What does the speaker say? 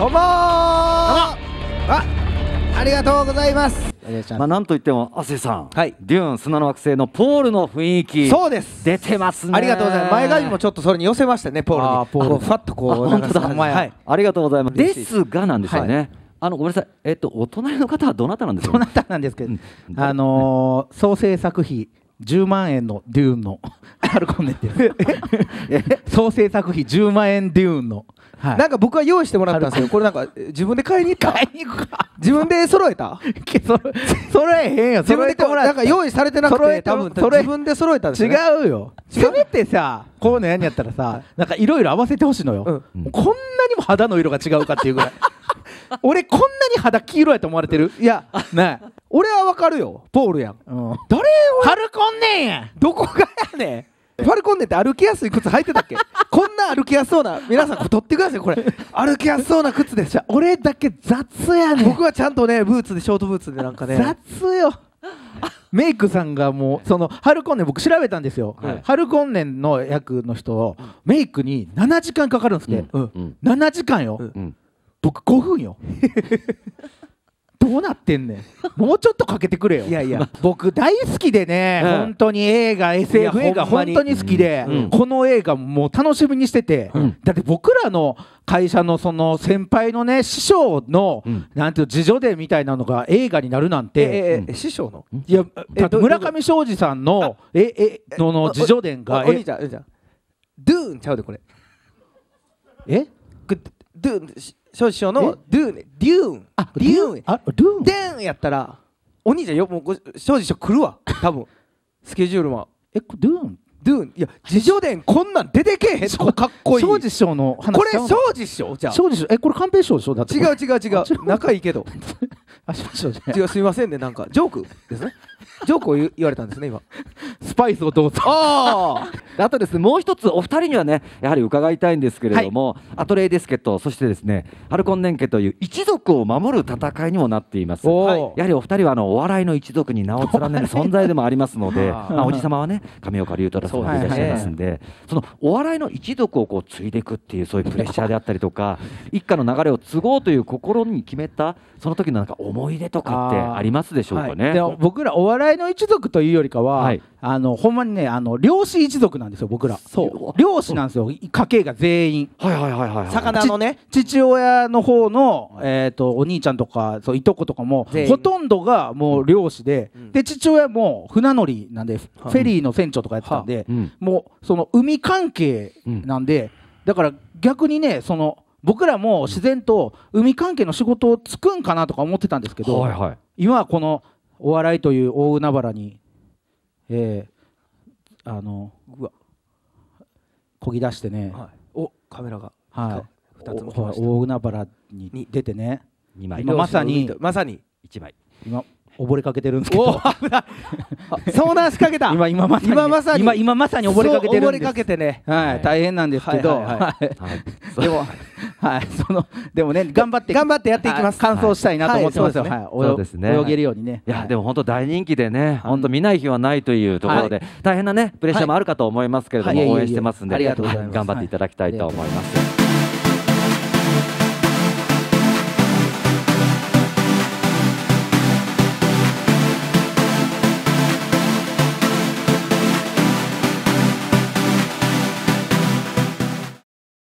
どうもあありがとうございますまあ、なんといっても亜生さん、はい、デューン砂の惑星のポールの雰囲気そうです出てますねありがとうございます前髪もちょっとそれに寄せましたねポールにポールファッとこう本当だ、はい、ありがとうございますですがなんですよね、はい、あのごめんなさい、えっと、お隣の方はどなたなんですか、ね、どなたなんですけど、うん、あのー、総制作費10万円のデューンのアルコンネって総制 作費10万円デューンのはい、なんか僕は用意してもらったんですよこれなんか自分で買いに行った買いに行くか自分で揃えた 揃えへんよ自分でこうなんか用意されてなくて多分自分で揃えたんですよ、ね、違うよそれってさこういうのやんやったらさなんかいろいろ合わせてほしいのよ、うん、こんなにも肌の色が違うかっていうぐらい 俺こんなに肌黄色やと思われてるいやね俺はわかるよポールやん、うん、誰俺春こんねんやどこがやねんファルコンネって歩きやすい靴履いてたっけ こんな歩きやすそうな皆さん取ってくださいこれ歩きやすそうな靴でしょ俺だけ雑やね僕はちゃんとねブーツでショートブーツでなんかね雑よメイクさんがもうそのハルコンネン僕調べたんですよ、はい、ハルコンネンの役の人をメイクに7時間かかるんですって、うんうん、7時間よ、うん僕5分よ どうなってんねんもうちょっとかけてくれよいやいや僕大好きでね、うん、本当に映画 SF 映画本当に好きで、うん、この映画もう楽しみにしてて、うん、だって僕らの会社のその先輩のね師匠の、なんていう自叙伝みたいなのが映画になるなんて、えー、師匠のいやえ村上庄司さんのええのの自叙伝がお兄ちゃんドゥーンちゃうでこれえドゥーン少々のドゥーンデューンあデューンあドゥーンデューンやったらお兄ちゃんよもうご少々来るわ多分 スケジュールはえドゥーンドゥーンいや自叙伝こんなん出てけへんそうかっこいい庄司師匠の話これ庄司師匠じゃあ庄司師匠えこれ寛平師匠でしょだって違う違う違う仲いいけど あしましょ違うすみませんねなんかジョークですねジョークを言われたんですね今スパイスをどうぞ あとですねもう一つお二人にはねやはり伺いたいんですけれども、はい、アトレイデスケとそしてですねハルコンネンという一族を守る戦いにもなっています、やはりお二人はあのお笑いの一族に名を連ねる 存在でもありますので、まあ、おじ様はね上岡龍太郎さんでいらっしゃいますんで、はい、そのお笑いの一族をこう継いでいくっていうそういうプレッシャーであったりとか一家の流れを継ごうという心に決めたその時のなんか思い出とかってありますでしょうかね。僕らお笑いの一族というよりかは、はい、あのほんまにねあの漁師一族なんですよ僕らそう漁師なんですよ家系が全員はいはいはいはい、魚のね父親の方の、えっと、お兄ちゃんとかそういとことかもほとんどがもう漁師で、で父親も船乗りなんで、フェリーの船長とかやってたんで、もうその海関係なんで、だから逆にねその僕らも自然と海関係の仕事をつくんかなとか思ってたんですけど、はいはい、今はこのお笑いという大海原にえー、あのうわこぎ出してね、はい、おカメラが、はい、2つも大海原にに出てね枚今まさにまさに1枚今溺れかけてるんですけど危ない遭難しかけた今今まさに今まさに今今まさに溺れかけてるんです溺れかけてね、はい、はい、大変なんですけど、はいはいはい、でもはい、そのでもね頑張って頑張ってやっていきます。完走したいなと思ってますよ。そうですね。泳げるようにね。いやでも本当大人気でね、本当見ない日はないというところで大変なねプレッシャーもあるかと思いますけれども応援してますんで、頑張っていただきたいと思います。